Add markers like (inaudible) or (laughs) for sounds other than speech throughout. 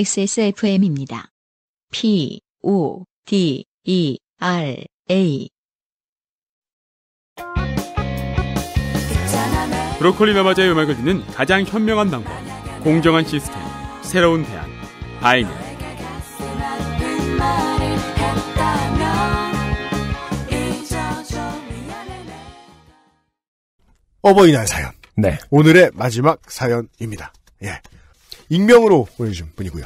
XSFM입니다. P, O, D, E, R, A. 브로콜리 마마자의 음악을 듣는 가장 현명한 방법. 공정한 시스템. 새로운 대안. 바이닐. 어버이날 사연. 네. 오늘의 마지막 사연입니다. 예. 익명으로 보내주신 분이고요.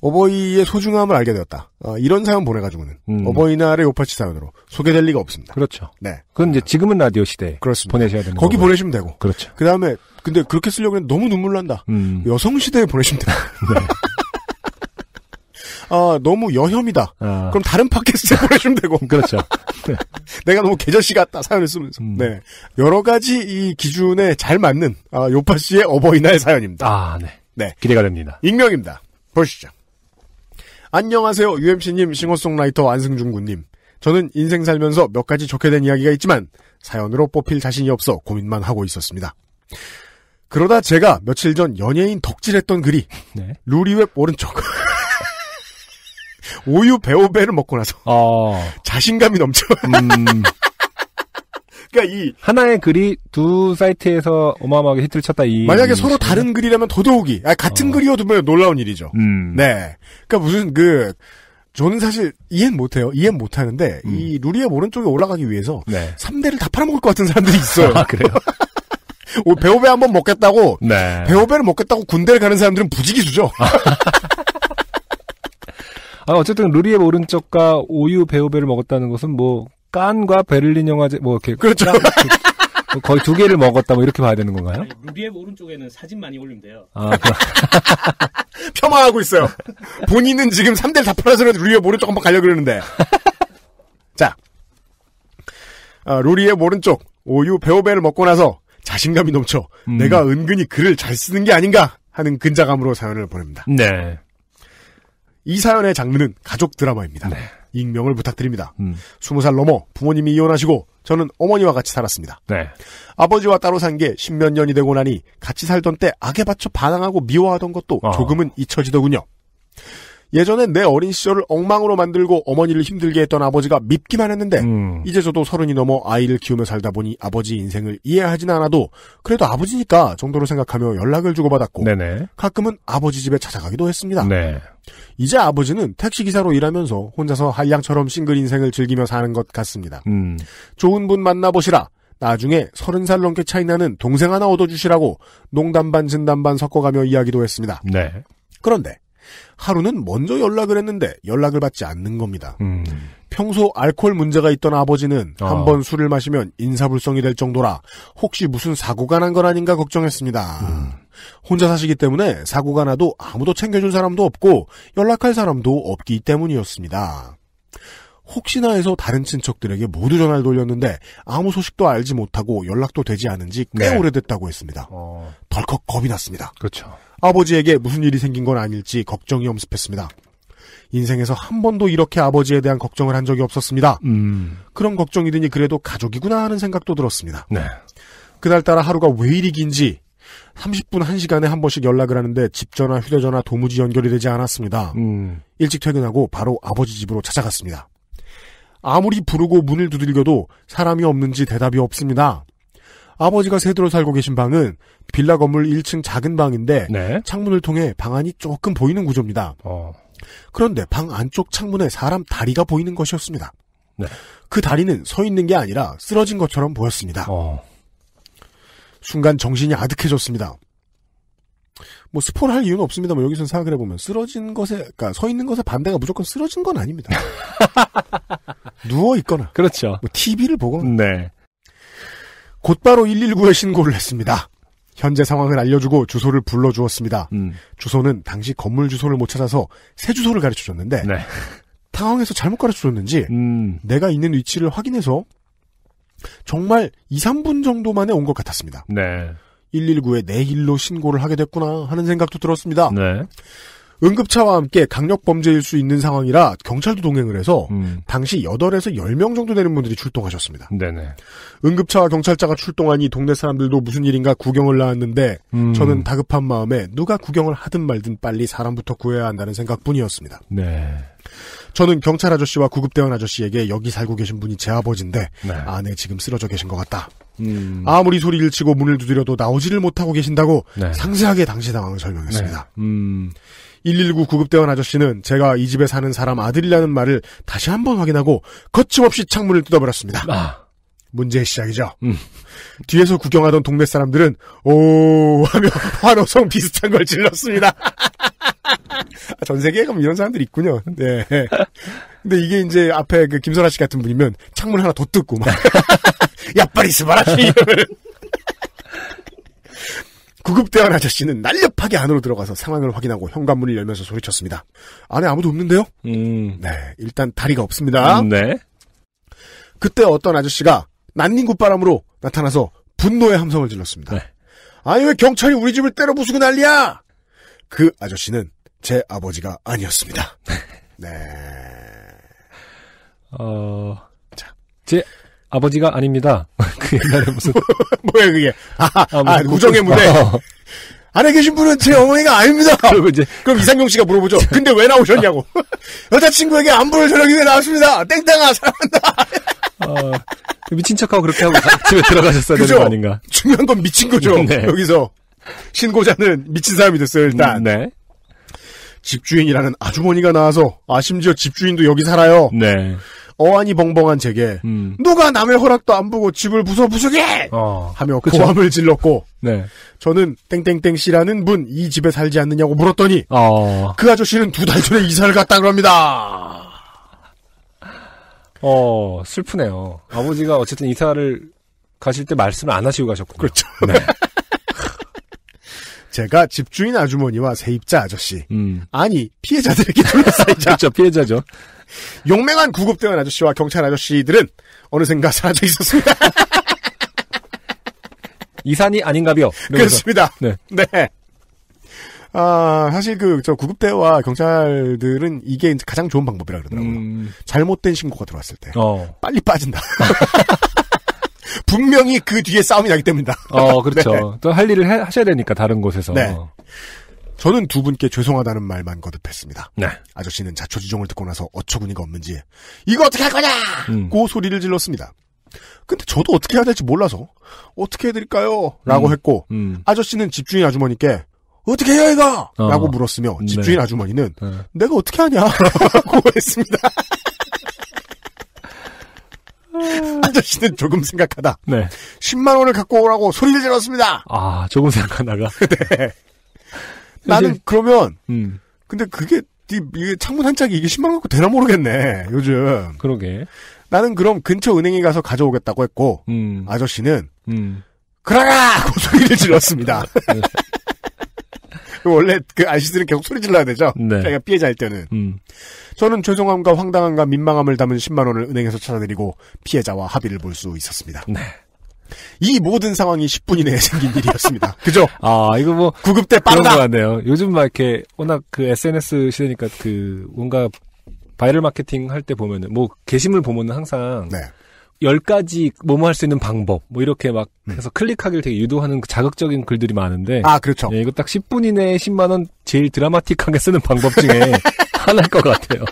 어버이의 소중함을 알게 되었다. 아, 이런 사연 보내가지고는 음. 어버이날의 요파치 사연으로 소개될 리가 없습니다. 그렇죠. 네. 그건 이제 지금은 라디오 시대 그렇습니다. 보내셔야 되는 거기 거고요. 보내시면 되고. 그렇죠. 그 다음에 근데 그렇게 쓰려고 하면 너무 눈물 난다. 음. 여성 시대에 보내시면 돼요. (laughs) 네. 아 너무 여혐이다. 아. 그럼 다른 팟캐스트에 (laughs) 보내시면 되고. 그렇죠. (laughs) 네. 내가 너무 계절씨 같다 사연을 쓰면서. 음. 네. 여러 가지 이 기준에 잘 맞는 아, 요파 씨의 어버이날 사연입니다. 아 네. 네. 기대가 됩니다. 익명입니다. 보시죠. 안녕하세요. UMC님, 싱어송라이터 안승준 군님. 저는 인생 살면서 몇 가지 좋게 된 이야기가 있지만 사연으로 뽑힐 자신이 없어 고민만 하고 있었습니다. 그러다 제가 며칠 전 연예인 덕질했던 글이 (laughs) 네. 루리웹 오른쪽 (laughs) 오유 배우배를 먹고 나서 어... 자신감이 넘쳐 음... (laughs) 그러니까 이 하나의 글이 두 사이트에서 어마어마하게 히트를 쳤다. 이 만약에 서로 다른 글이라면 더더욱이 아니, 같은 어. 글이어도 뭐 놀라운 일이죠. 음. 네, 그러니까 무슨 그 저는 사실 이해는 못해요. 이해는 못하는데 음. 이 루리의 오른쪽에 올라가기 위해서 네. 3대를 다 팔아먹을 것 같은 사람들이 있어요. 아, 그래요? (laughs) 배우배 한번 먹겠다고 네. 배우배를 먹겠다고 군대를 가는 사람들은 부지기수죠. (laughs) 아, 어쨌든 루리의 오른쪽과 오유 배우배를 먹었다는 것은 뭐 깐과 베를린 영화제 뭐 이렇게 그렇죠. (laughs) 거의 두 개를 먹었다 뭐 이렇게 봐야 되는 건가요? 아니, 루비앱 오른쪽에는 사진 많이 올리면 돼요. 아, (laughs) 폄하하고 있어요. 본인은 지금 3대를 다 팔아서 루비앱 오른쪽 한번 가려 고 그러는데. (laughs) 자, 아, 루리의 오른쪽 오유 배우배를 먹고 나서 자신감이 넘쳐 음. 내가 은근히 글을 잘 쓰는 게 아닌가 하는 근자감으로 사연을 보냅니다. 네. 이 사연의 장르는 가족 드라마입니다. 네. 익명을 부탁드립니다. 음. 20살 넘어 부모님이 이혼하시고 저는 어머니와 같이 살았습니다. 네. 아버지와 따로 산 게 십몇 년이 되고 나니 같이 살던 때 악에 받쳐 반항하고 미워하던 것도 어. 조금은 잊혀지더군요. 예전엔 내 어린 시절을 엉망으로 만들고 어머니를 힘들게 했던 아버지가 밉기만 했는데 음. 이제 저도 서른이 넘어 아이를 키우며 살다 보니 아버지 인생을 이해하진 않아도 그래도 아버지니까 정도로 생각하며 연락을 주고받았고 네네. 가끔은 아버지 집에 찾아가기도 했습니다. 네. 이제 아버지는 택시기사로 일하면서 혼자서 한량처럼 싱글 인생을 즐기며 사는 것 같습니다. 음. 좋은 분 만나보시라. 나중에 서른 살 넘게 차이나는 동생 하나 얻어주시라고 농담반 진담반 섞어가며 이야기도 했습니다. 네. 그런데 하루는 먼저 연락을 했는데 연락을 받지 않는 겁니다. 음. 평소 알코올 문제가 있던 아버지는 어. 한번 술을 마시면 인사불성이 될 정도라 혹시 무슨 사고가 난 건 아닌가 걱정했습니다. 음. 혼자 사시기 때문에 사고가 나도 아무도 챙겨줄 사람도 없고 연락할 사람도 없기 때문이었습니다. 혹시나 해서 다른 친척들에게 모두 전화를 돌렸는데 아무 소식도 알지 못하고 연락도 되지 않은 지꽤 네. 오래됐다고 했습니다. 어... 덜컥 겁이 났습니다. 그렇죠. 아버지에게 무슨 일이 생긴 건 아닐지 걱정이 엄습했습니다. 인생에서 한 번도 이렇게 아버지에 대한 걱정을 한 적이 없었습니다. 음. 그런 걱정이 드니 그래도 가족이구나 하는 생각도 들었습니다. 네. 그날따라 하루가 왜 이리 긴지 30분 1시간에 한 번씩 연락을 하는데 집 전화, 휴대전화 도무지 연결이 되지 않았습니다. 음. 일찍 퇴근하고 바로 아버지 집으로 찾아갔습니다. 아무리 부르고 문을 두들겨도 사람이 없는지 대답이 없습니다. 아버지가 세대로 살고 계신 방은 빌라 건물 1층 작은 방인데 네. 창문을 통해 방 안이 조금 보이는 구조입니다. 어. 그런데 방 안쪽 창문에 사람 다리가 보이는 것이었습니다. 네. 그 다리는 서 있는 게 아니라 쓰러진 것처럼 보였습니다. 어. 순간 정신이 아득해졌습니다. 뭐 스포를 할 이유는 없습니다뭐 여기서 생각을 해보면 쓰러진 것에 그러니까 서 있는 것에 반대가 무조건 쓰러진 건 아닙니다. (laughs) 누워 있거나 그렇죠. 뭐 TV를 보거나 네. 곧바로 119에 신고를 했습니다. 현재 상황을 알려주고 주소를 불러주었습니다. 음. 주소는 당시 건물 주소를 못 찾아서 새 주소를 가르쳐줬는데 네. 당황에서 잘못 가르쳐줬는지 음. 내가 있는 위치를 확인해서 정말 2, 3분 정도 만에 온 것 같았습니다. 네. 119에 내 일로 신고를 하게 됐구나 하는 생각도 들었습니다. 네. 응급차와 함께 강력 범죄일 수 있는 상황이라 경찰도 동행을 해서 음. 당시 8에서 10명 정도 되는 분들이 출동하셨습니다. 네네. 응급차와 경찰차가 출동하니 동네 사람들도 무슨 일인가 구경을 나왔는데 음. 저는 다급한 마음에 누가 구경을 하든 말든 빨리 사람부터 구해야 한다는 생각뿐이었습니다. 네. 저는 경찰 아저씨와 구급대원 아저씨에게 여기 살고 계신 분이 제 아버지인데 네. 아내 지금 쓰러져 계신 것 같다. 음. 아무리 소리를 치고 문을 두드려도 나오지를 못하고 계신다고 네. 상세하게 당시 상황을 설명했습니다. 네. 음. 119 구급대원 아저씨는 제가 이 집에 사는 사람 아들이라는 말을 다시 한 번 확인하고 거침없이 창문을 뜯어버렸습니다. 아. 문제의 시작이죠. 음. 뒤에서 구경하던 동네 사람들은 오 하며 환호성 비슷한 걸 질렀습니다. (laughs) 아, 전 세계에 가면 이런 사람들이 있군요. 네. 근데 이게 이제 앞에 그김선아씨 같은 분이면 창문 하나 더 뜯고 막 야빨이 스바라시 이러면 구급대원 아저씨는 날렵하게 안으로 들어가서 상황을 확인하고 현관문을 열면서 소리쳤습니다. 안에 아무도 없는데요? 음. 네, 일단 다리가 없습니다. 음, 네. 그때 어떤 아저씨가 난닝굿 바람으로 나타나서 분노의 함성을 질렀습니다. 네. 아니 왜 경찰이 우리 집을 때려 부수고 난리야? 그 아저씨는 제 아버지가 아니었습니다. (laughs) 네. 어, 자, 제 아버지가 아닙니다. (laughs) 그 옛날에 무슨 (laughs) 뭐야 그게? 아, 아, 뭐, 아 우정의 그 무대. 어. 안에 계신 분은 제 어머니가 아닙니다. 그리고 이제 그럼 이상경 씨가 물어보죠. 근데 왜 나오셨냐고. (laughs) 여자친구에게 안부를 전하기 위해 나왔습니다. 땡땡아 사랑한다. 어, 미친 척하고 그렇게 하고 집에 들어가셨어야 되는 거 아닌가. 중요한 건 미친 거죠. 네. 여기서 신고자는 미친 사람이 됐어요 일단. 음, 네. 집주인이라는 아주머니가 나와서 아 심지어 집주인도 여기 살아요. 네. 어안이 벙벙한 제게 음. 누가 남의 허락도 안 보고 집을 부숴부수게 어. 하며 그쵸? 고함을 질렀고 네. 저는 땡땡땡 씨라는 분 이 집에 살지 않느냐고 물었더니 어. 그 아저씨는 두 달 전에 이사를 갔다 그럽니다. 어 슬프네요. 아버지가 어쨌든 이사를 가실 때 말씀을 안 하시고 가셨군요. 그렇죠. 네. (laughs) 제가 집주인 아주머니와 세입자 아저씨, 음. 아니 피해자들에게 둘러싸이자 (laughs) 그렇죠 피해자죠. 용맹한 구급대원 아저씨와 경찰 아저씨들은 어느샌가 사라져 있었습니다. (laughs) 이산이 아닌가벼. 그렇습니다. 네. 네. 아, 사실 그, 저, 구급대와 경찰들은 이게 가장 좋은 방법이라 그러더라고요. 음... 잘못된 신고가 들어왔을 때. 어. 빨리 빠진다. (laughs) 분명히 그 뒤에 싸움이 나기 때문이다. 어, (laughs) 그렇죠. 네. 또할 일을 해, 하셔야 되니까 다른 곳에서. 네. 저는 두 분께 죄송하다는 말만 거듭했습니다. 네. 아저씨는 자초지종을 듣고 나서 어처구니가 없는지 이거 어떻게 할 거냐! 음. 고 소리를 질렀습니다. 근데 저도 어떻게 해야 될지 몰라서 어떻게 해드릴까요? 라고 음. 했고 음. 아저씨는 집주인 아주머니께 어떻게 해야 이거? 어. 라고 물었으며 집주인 네. 아주머니는 네. 내가 어떻게 하냐? (laughs) 라고 했습니다. (laughs) 아저씨는 조금 생각하다. 네. 10만 원을 갖고 오라고 소리를 질렀습니다. 아, 조금 생각하다가. (laughs) 네. 나는 그러면 음. 근데 그게 이게 창문 한 짝이 이게 10만 원 갖고 되나 모르겠네. 요즘. 그러게. 나는 그럼 근처 은행에 가서 가져오겠다고 했고 음. 아저씨는 음. 그러라! 고 소리를 질렀습니다. (laughs) 네. (laughs) 원래 그 아저씨들은 계속 소리 질러야 되죠. 네. 자기가 피해자일 때는. 음. 저는 죄송함과 황당함과 민망함을 담은 10만 원을 은행에서 찾아드리고 피해자와 합의를 볼 수 있었습니다. 네. 이 모든 상황이 10분 이내에 생긴 (laughs) 일이었습니다. 그죠? 아, 이거 뭐. 구급대 빠른다 같네요. 요즘 막 이렇게, 워낙 그 SNS 시대니까 그, 뭔가, 바이럴 마케팅 할 때 보면은, 뭐, 게시물 보면은 항상. 네. 10가지 뭐뭐 할 수 있는 방법 뭐 이렇게 막 음. 해서 음. 클릭하기를 되게 유도하는 자극적인 글들이 많은데 아 그렇죠 예, 이거 딱 10분 이내에 10만 원 제일 드라마틱하게 쓰는 방법 중에 (laughs) 하나일 것 같아요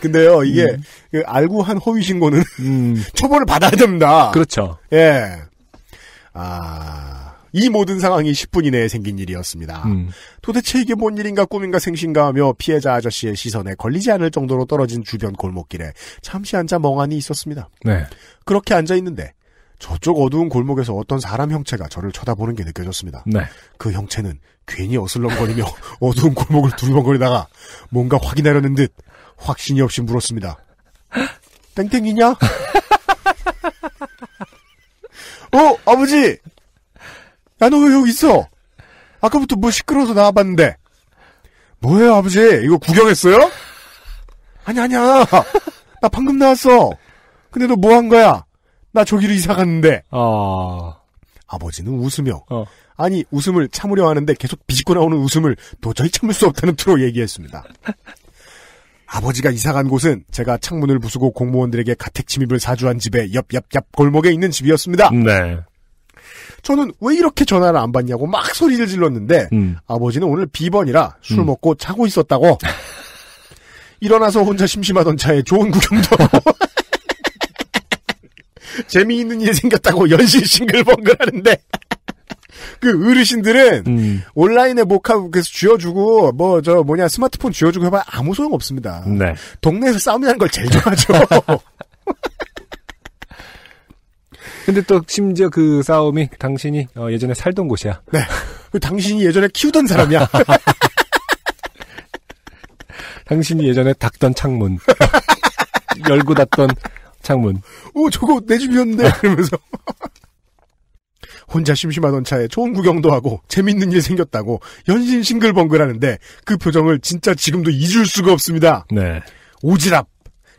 근데요 이게 음. 그 알고 한 허위 신고는 음. (laughs) 처벌을 받아야 됩니다 그렇죠 예 아... 이 모든 상황이 10분 이내에 생긴 일이었습니다. 음. 도대체 이게 뭔 일인가 꿈인가 생신가 하며 피해자 아저씨의 시선에 걸리지 않을 정도로 떨어진 주변 골목길에 잠시 앉아 멍하니 있었습니다. 네. 그렇게 앉아 있는데 저쪽 어두운 골목에서 어떤 사람 형체가 저를 쳐다보는 게 느껴졌습니다. 네. 그 형체는 괜히 어슬렁거리며 (laughs) 어두운 골목을 두리번거리다가 뭔가 확인하려는 듯 확신이 없이 물었습니다. 땡땡이냐? (laughs) 어, 아버지! 야, 너 왜 여기 있어? 아까부터 뭐 시끄러워서 나와봤는데. 뭐예요, 아버지? 이거 구경했어요? 아니, 아니야. 나 방금 나왔어. 근데 너 뭐한 거야? 나 저기로 이사 갔는데. 어... 아버지는 웃으며. 어. 아니, 웃음을 참으려 하는데 계속 비집고 나오는 웃음을 도저히 참을 수 없다는 투로 얘기했습니다. 아버지가 이사 간 곳은 제가 창문을 부수고 공무원들에게 가택 침입을 사주한 집의 옆, 옆, 옆 골목에 있는 집이었습니다. 네. 저는 왜 이렇게 전화를 안 받냐고 막 소리를 질렀는데 음. 아버지는 오늘 비번이라 술 음. 먹고 자고 있었다고 (laughs) 일어나서 혼자 심심하던 차에 좋은 구경도 (laughs) 재미있는 일이 생겼다고 연신 싱글벙글 하는데 그 어르신들은 음. 온라인에 목하고 그래서 쥐어주고 뭐 저 뭐냐 스마트폰 쥐어주고 해봐 아무 소용 없습니다. 네. 동네에서 싸움이라는 걸 제일 좋아하죠. (laughs) 근데 또 심지어 그 싸움이 당신이 어, 예전에 살던 곳이야. 네. 그 당신이 예전에 키우던 사람이야. (laughs) 당신이 예전에 닦던 창문. (laughs) 열고 닫던 창문. 오, 저거 내 집이었는데? 아, 이러면서. (laughs) 혼자 심심하던 차에 좋은 구경도 하고 재밌는 일 생겼다고 연신 싱글벙글 하는데 그 표정을 진짜 지금도 잊을 수가 없습니다. 네. 오지랖.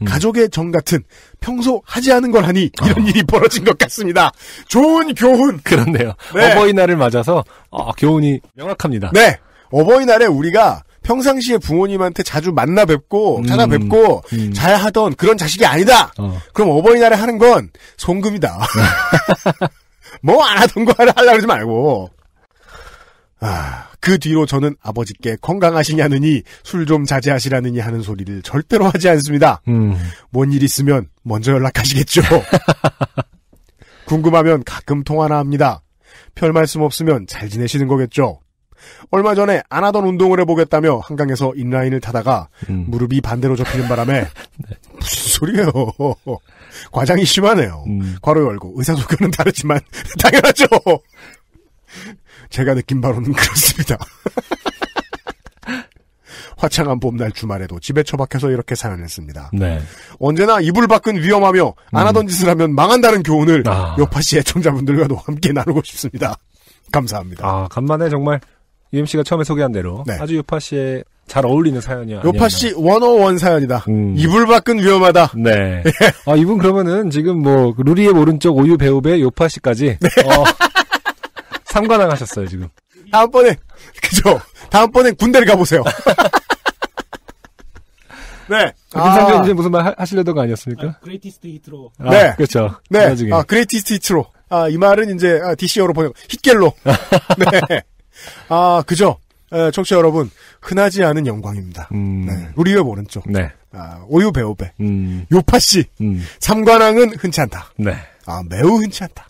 음. 가족의 정 같은 평소 하지 않은 걸 하니 이런 어. 일이 벌어진 것 같습니다. 좋은 교훈. 그렇네요. 네. 어버이날을 맞아서 어, 교훈이 명확합니다. 네. 어버이날에 우리가 평상시에 부모님한테 자주 만나 뵙고 음, 찾아뵙고 음. 잘 하던 그런 자식이 아니다. 어. 그럼 어버이날에 하는 건 송금이다. (laughs) (laughs) 뭐 안 하던 거 하려고 하지 말고. 아, 그 뒤로 저는 아버지께 건강하시냐느니 술 좀 자제하시라느니 하는 소리를 절대로 하지 않습니다. 음. 뭔일 있으면 먼저 연락하시겠죠. (laughs) 궁금하면 가끔 통화나 합니다. 별 말씀 없으면 잘 지내시는 거겠죠. 얼마 전에 안 하던 운동을 해보겠다며 한강에서 인라인을 타다가 음. 무릎이 반대로 접히는 바람에 (laughs) 네. 무슨 소리예요? (laughs) 과장이 심하네요. 음. 괄호 열고 의사소견은 다르지만 당연하죠. 제가 느낀 바로는 (laughs) 그렇습니다. (laughs) 화창한 봄날 주말에도 집에 처박혀서 이렇게 사연을 씁니다. 네. 언제나 이불 밖은 위험하며 안 하던 음. 짓을 하면 망한다는 교훈을 아. 요파시 애청자분들과도 함께 나누고 싶습니다. 감사합니다. 아 간만에 정말 u m c 가 처음에 소개한 대로 네. 아주 요파 씨에잘 어울리는 사연이야. 요파 씨 원어원 사연이다. 음. 이불 밖은 위험하다. 네. (laughs) 예. 아 이분 그러면은 지금 뭐 루리의 오른쪽 오유 배우배 요파 씨까지. 네. 어. 참관왕하셨어요 지금. 다음번에 그죠. 다음번에 군대를 가보세요. (laughs) 네. 김상준 아. 이제 아. 무슨 말 하시려던 거 아니었습니까? 아, 그레이티스트 히트로. 아, 네. 그렇죠. 네. 나중에. 그 아, 그레이티스트 히트로. 아, 이 말은 이제 DC어로 번역, 힛겔로. 네. 아, 그죠. 에, 청취자 여러분, 흔하지 않은 영광입니다. 음. 네. 우리 왜모른쪽 네. 아, 오유 배우배. 음. 요파씨. 음. 삼관왕은 흔치 않다. 네. 아, 매우 흔치 않다.